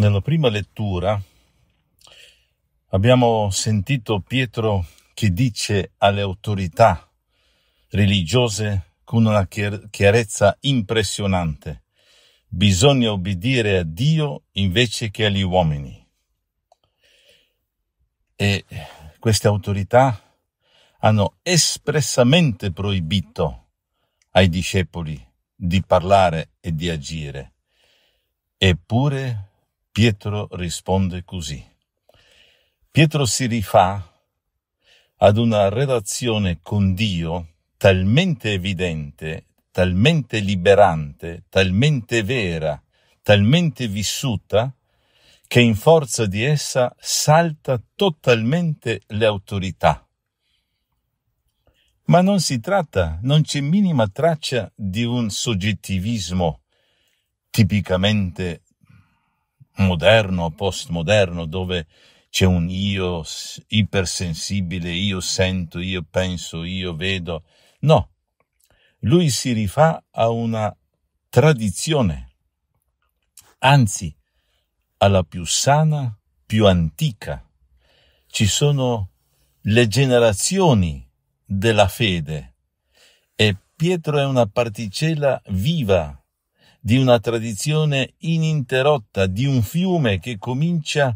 Nella prima lettura abbiamo sentito Pietro che dice alle autorità religiose con una chiarezza impressionante, bisogna obbedire a Dio invece che agli uomini. E queste autorità hanno espressamente proibito ai discepoli di parlare e di agire. Eppure Pietro risponde così. Pietro si rifà ad una relazione con Dio talmente evidente, talmente liberante, talmente vera, talmente vissuta, che in forza di essa salta totalmente le autorità. Ma non si tratta, non c'è minima traccia di un soggettivismo tipicamente moderno, postmoderno, dove c'è un io ipersensibile, io sento, io penso, io vedo. No, lui si rifà a una tradizione, anzi alla più sana, più antica. Ci sono le generazioni della fede e Pietro è una particella viva di una tradizione ininterrotta, di un fiume che comincia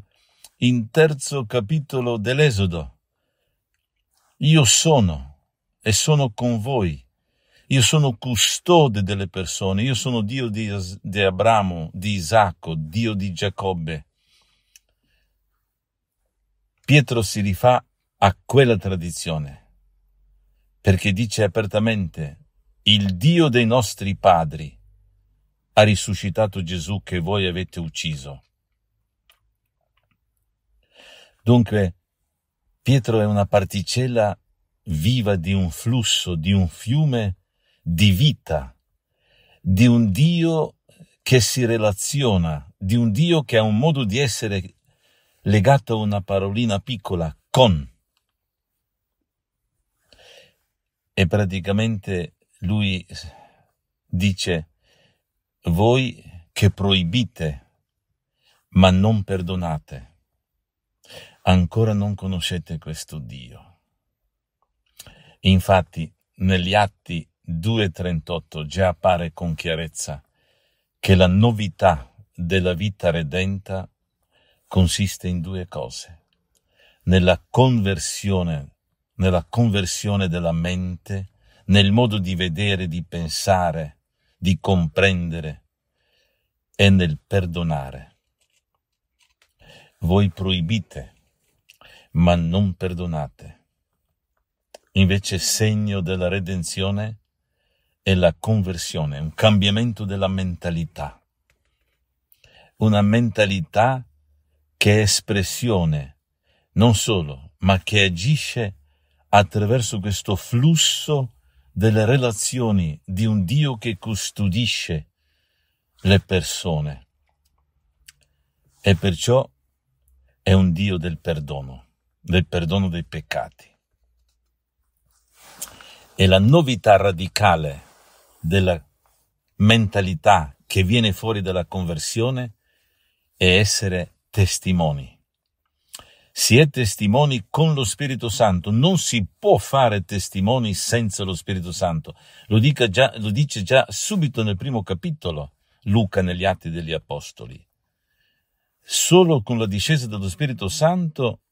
in terzo capitolo dell'Esodo. Io sono e sono con voi. Io sono custode delle persone, io sono Dio di, di Abramo, di Isacco, Dio di Giacobbe. Pietro si rifà a quella tradizione, perché dice apertamente, il Dio dei nostri padri, ha risuscitato Gesù che voi avete ucciso. Dunque, Pietro è una particella viva di un flusso, di un fiume di vita, di un Dio che si relaziona, di un Dio che ha un modo di essere legato a una parolina piccola, con. E praticamente lui dice, voi che proibite, ma non perdonate, ancora non conoscete questo Dio. Infatti, negli Atti 2.38 già appare con chiarezza che la novità della vita redenta consiste in due cose, nella conversione, nella conversione della mente, nel modo di vedere, di pensare, di comprendere e nel perdonare. Voi proibite, ma non perdonate. Invece segno della redenzione è la conversione, un cambiamento della mentalità. Una mentalità che è espressione, non solo, ma che agisce attraverso questo flusso delle relazioni di un Dio che custodisce le persone e perciò è un Dio del perdono, del perdono dei peccati. E la novità radicale della mentalità che viene fuori dalla conversione è essere testimoni si è testimoni con lo Spirito Santo, non si può fare testimoni senza lo Spirito Santo. Lo, già, lo, dice già subito nel primo capitolo Luca negli Atti degli Apostoli. Solo con la discesa dello Spirito Santo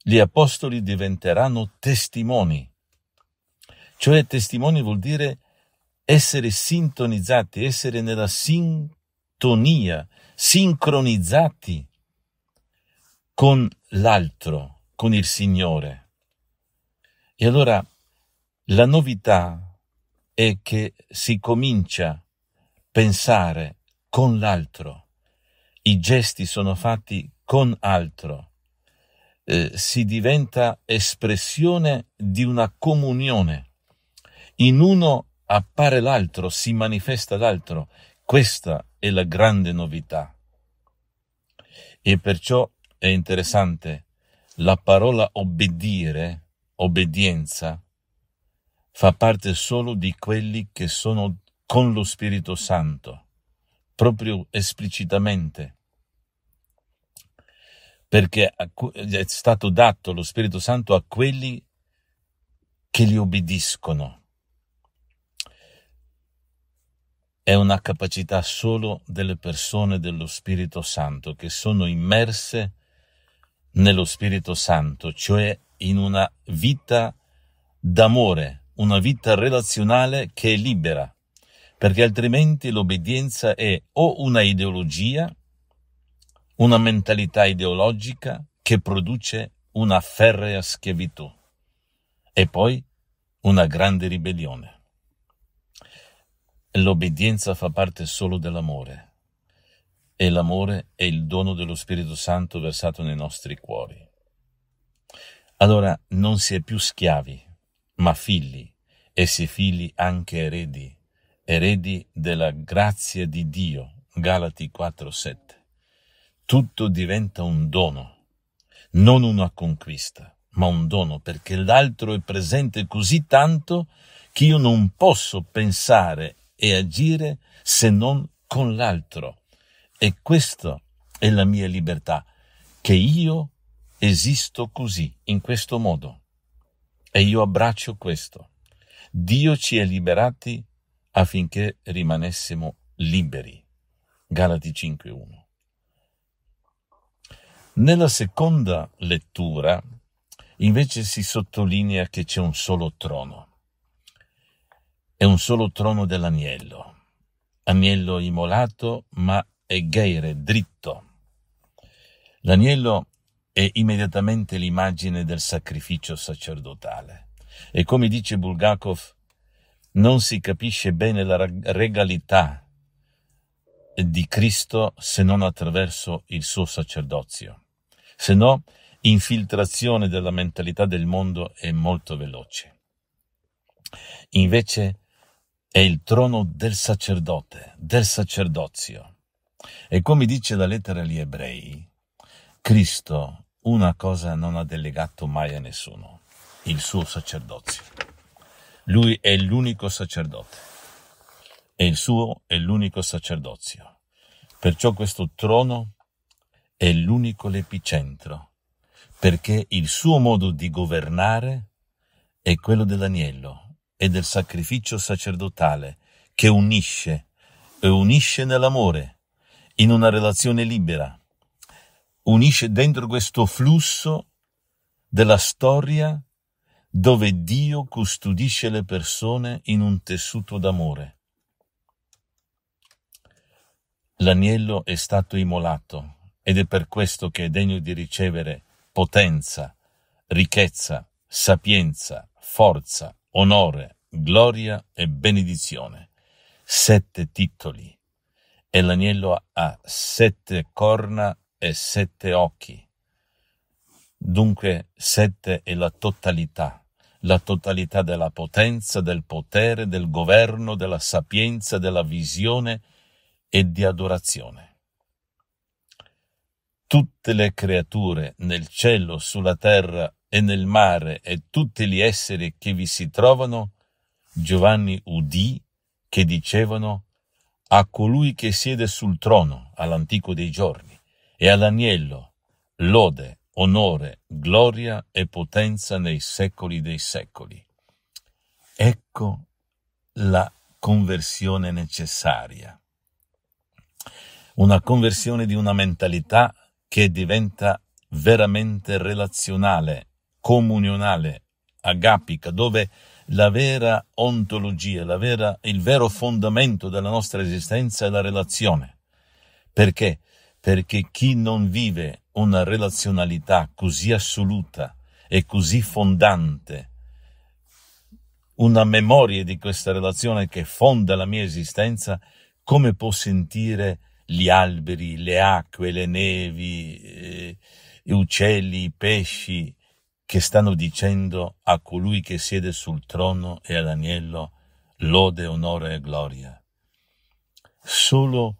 gli apostoli diventeranno testimoni. Cioè testimoni vuol dire essere sintonizzati, essere nella sintonia, sincronizzati con l'altro con il Signore. E allora la novità è che si comincia a pensare con l'altro, i gesti sono fatti con altro, eh, si diventa espressione di una comunione. In uno appare l'altro, si manifesta l'altro. Questa è la grande novità. E perciò è interessante, la parola obbedire, obbedienza, fa parte solo di quelli che sono con lo Spirito Santo, proprio esplicitamente, perché è stato dato lo Spirito Santo a quelli che li obbediscono. È una capacità solo delle persone dello Spirito Santo che sono immerse nello Spirito Santo, cioè in una vita d'amore, una vita relazionale che è libera, perché altrimenti l'obbedienza è o una ideologia, una mentalità ideologica che produce una ferrea schiavitù e poi una grande ribellione. L'obbedienza fa parte solo dell'amore e l'amore è il dono dello Spirito Santo versato nei nostri cuori. Allora non si è più schiavi, ma figli, e si figli anche eredi, eredi della grazia di Dio. Galati 4:7. Tutto diventa un dono, non una conquista, ma un dono, perché l'altro è presente così tanto che io non posso pensare e agire se non con l'altro. E questa è la mia libertà, che io esisto così, in questo modo. E io abbraccio questo. Dio ci ha liberati affinché rimanessimo liberi. Galati 5.1. Nella seconda lettura invece si sottolinea che c'è un solo trono. È un solo trono dell'agnello, agnello immolato ma e Gheire dritto. L'agnello è immediatamente l'immagine del sacrificio sacerdotale e come dice Bulgakov non si capisce bene la regalità di Cristo se non attraverso il suo sacerdozio, se no infiltrazione della mentalità del mondo è molto veloce. Invece è il trono del sacerdote, del sacerdozio e come dice la lettera agli ebrei, Cristo una cosa non ha delegato mai a nessuno, il suo sacerdozio. Lui è l'unico sacerdote e il suo è l'unico sacerdozio. Perciò questo trono è l'unico l'epicentro, perché il suo modo di governare è quello dell'agnello e del sacrificio sacerdotale che unisce e unisce nell'amore in una relazione libera. Unisce dentro questo flusso della storia dove Dio custodisce le persone in un tessuto d'amore. L'agnello è stato immolato ed è per questo che è degno di ricevere potenza, ricchezza, sapienza, forza, onore, gloria e benedizione. Sette titoli e l'agnello ha sette corna e sette occhi. Dunque sette è la totalità, la totalità della potenza, del potere, del governo, della sapienza, della visione e di adorazione tutte le creature nel cielo, sulla terra e nel mare e tutti gli esseri che vi si trovano, Giovanni udì che dicevano a colui che siede sul trono all'antico dei giorni, e all'agnello, lode, onore, gloria e potenza nei secoli dei secoli. Ecco la conversione necessaria. Una conversione di una mentalità che diventa veramente relazionale, comunionale, agapica, dove la vera ontologia, la vera, il vero fondamento della nostra esistenza è la relazione. Perché? Perché chi non vive una relazionalità così assoluta e così fondante, una memoria di questa relazione che fonda la mia esistenza, come può sentire gli alberi, le acque, le nevi, eh, gli uccelli, i pesci, che stanno dicendo a colui che siede sul trono e all'agnello lode, onore e gloria. Solo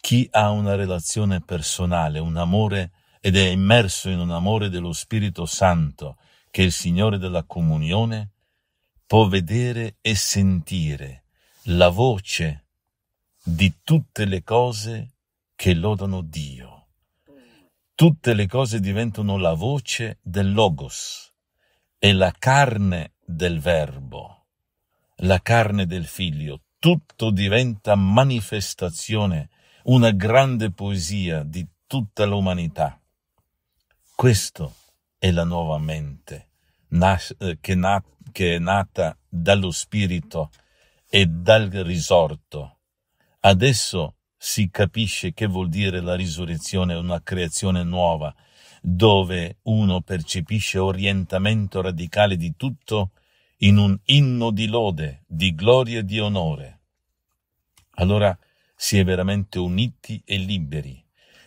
chi ha una relazione personale, un amore ed è immerso in un amore dello Spirito Santo, che è il Signore della comunione, può vedere e sentire la voce di tutte le cose che lodano Dio tutte le cose diventano la voce del Logos e la carne del Verbo, la carne del Figlio, tutto diventa manifestazione, una grande poesia di tutta l'umanità. Questo è la nuova mente nas- eh, che, na- che è nata dallo Spirito e dal risorto. Adesso si capisce che vuol dire la risurrezione, una creazione nuova, dove uno percepisce orientamento radicale di tutto in un inno di lode, di gloria e di onore. Allora si è veramente uniti e liberi,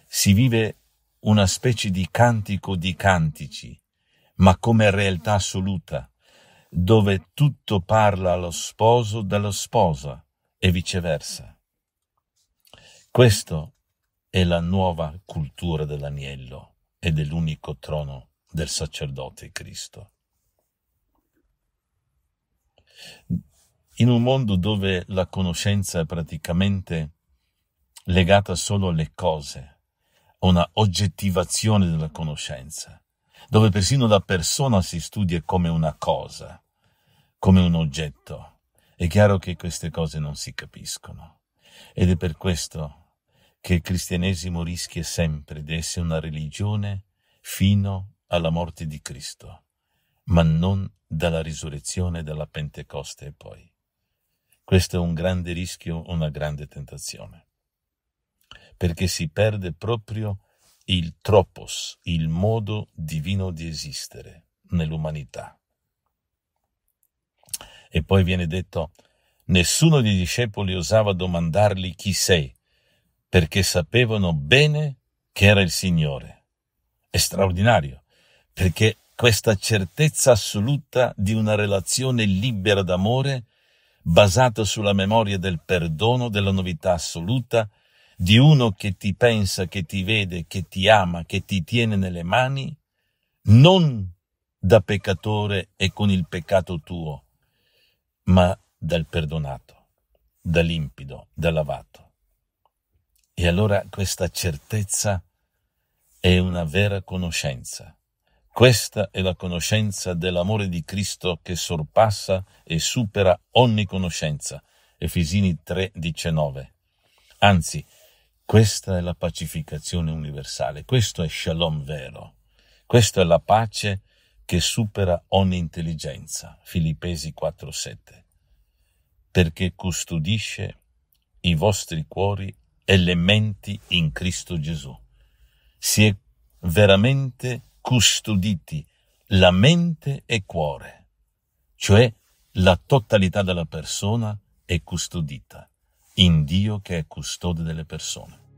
si vive una specie di cantico di cantici, ma come realtà assoluta, dove tutto parla allo sposo dalla sposa e viceversa. Questo è la nuova cultura dell'agnello e dell'unico trono del sacerdote Cristo. In un mondo dove la conoscenza è praticamente legata solo alle cose, a una oggettivazione della conoscenza, dove persino la persona si studia come una cosa, come un oggetto, è chiaro che queste cose non si capiscono. Ed è per questo che il cristianesimo rischia sempre di essere una religione fino alla morte di Cristo, ma non dalla risurrezione dalla Pentecoste e poi. Questo è un grande rischio, una grande tentazione, perché si perde proprio il tropos, il modo divino di esistere nell'umanità. E poi viene detto, nessuno dei discepoli osava domandargli chi sei, perché sapevano bene che era il Signore. È straordinario, perché questa certezza assoluta di una relazione libera d'amore, basata sulla memoria del perdono, della novità assoluta, di uno che ti pensa, che ti vede, che ti ama, che ti tiene nelle mani, non da peccatore e con il peccato tuo, ma dal perdonato, da limpido, da lavato. E allora questa certezza è una vera conoscenza. Questa è la conoscenza dell'amore di Cristo che sorpassa e supera ogni conoscenza. Efesini 3:19. Anzi, questa è la pacificazione universale, questo è shalom vero. Questa è la pace che supera ogni intelligenza. Filippesi 4:7. Perché custodisce i vostri cuori elementi in Cristo Gesù. Si è veramente custoditi la mente e cuore, cioè la totalità della persona è custodita in Dio che è custode delle persone.